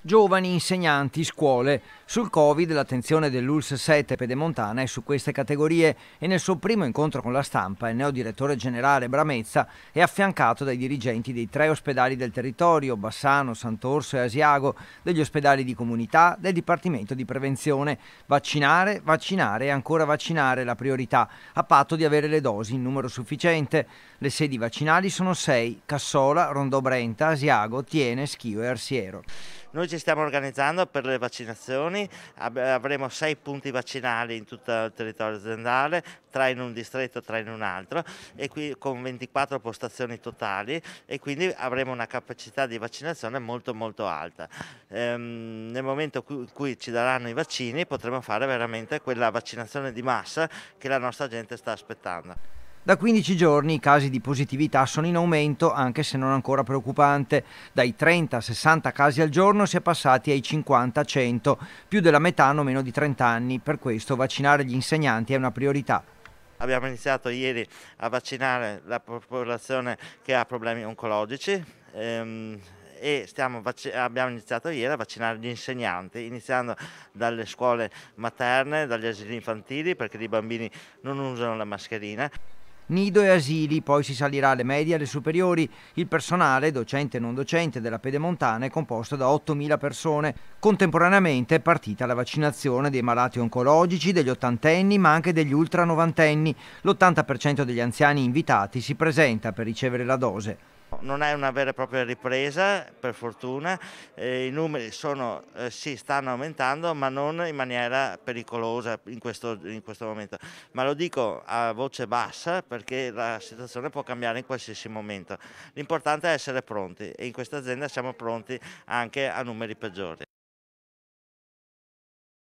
giovani, insegnanti, scuole. Sul Covid l'attenzione dell'ULS 7 Pedemontana è su queste categorie e nel suo primo incontro con la stampa il neodirettore generale Bramezza è affiancato dai dirigenti dei tre ospedali del territorio, Bassano, Sant'Orso e Asiago, degli ospedali di comunità, del Dipartimento di Prevenzione. Vaccinare, vaccinare e ancora vaccinare la priorità, a patto di avere le dosi in numero sufficiente. Le sedi vaccinali sono sei, Cassola, Rondò Brenta, Asiago, Tiene, Schio e Arsiero. Noi ci stiamo organizzando per le vaccinazioni, avremo sei punti vaccinali in tutto il territorio aziendale, tra in un distretto, tra in un altro, e qui con 24 postazioni totali e quindi avremo una capacità di vaccinazione molto molto alta. Ehm, nel momento in cui ci daranno i vaccini potremo fare veramente quella vaccinazione di massa che la nostra gente sta aspettando. Da 15 giorni i casi di positività sono in aumento, anche se non ancora preoccupante. Dai 30 60 casi al giorno si è passati ai 50 100, più della metà hanno meno di 30 anni. Per questo vaccinare gli insegnanti è una priorità. Abbiamo iniziato ieri a vaccinare la popolazione che ha problemi oncologici ehm, e abbiamo iniziato ieri a vaccinare gli insegnanti, iniziando dalle scuole materne, dagli asili infantili perché i bambini non usano la mascherina nido e asili, poi si salirà alle medie e alle superiori. Il personale, docente e non docente, della Pedemontana è composto da 8.000 persone. Contemporaneamente è partita la vaccinazione dei malati oncologici, degli ottantenni, ma anche degli ultra novantenni. L'80% degli anziani invitati si presenta per ricevere la dose non è una vera e propria ripresa, per fortuna, eh, i numeri sono, eh, sì, stanno aumentando, ma non in maniera pericolosa in questo, in questo, momento. Ma lo dico a voce bassa perché la situazione può cambiare in qualsiasi momento. L'importante è essere pronti e in questa azienda siamo pronti anche a numeri peggiori.